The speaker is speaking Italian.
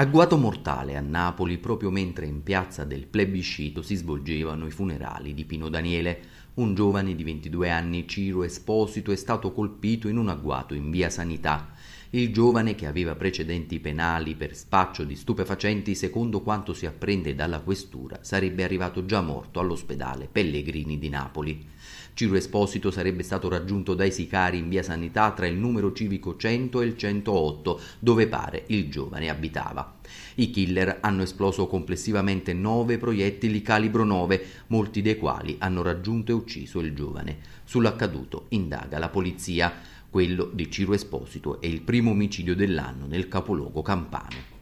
Agguato mortale a Napoli proprio mentre in piazza del plebiscito si svolgevano i funerali di Pino Daniele. Un giovane di 22 anni, Ciro Esposito, è stato colpito in un agguato in via Sanità. Il giovane, che aveva precedenti penali per spaccio di stupefacenti, secondo quanto si apprende dalla questura, sarebbe arrivato già morto all'ospedale Pellegrini di Napoli. Ciro Esposito sarebbe stato raggiunto dai sicari in via Sanità tra il numero civico 100 e il 108, dove pare il giovane abitava. I killer hanno esploso complessivamente nove proiettili calibro 9, molti dei quali hanno raggiunto e ucciso il giovane. Sull'accaduto indaga la polizia. Quello di Ciro Esposito è il primo omicidio dell'anno nel capoluogo campano.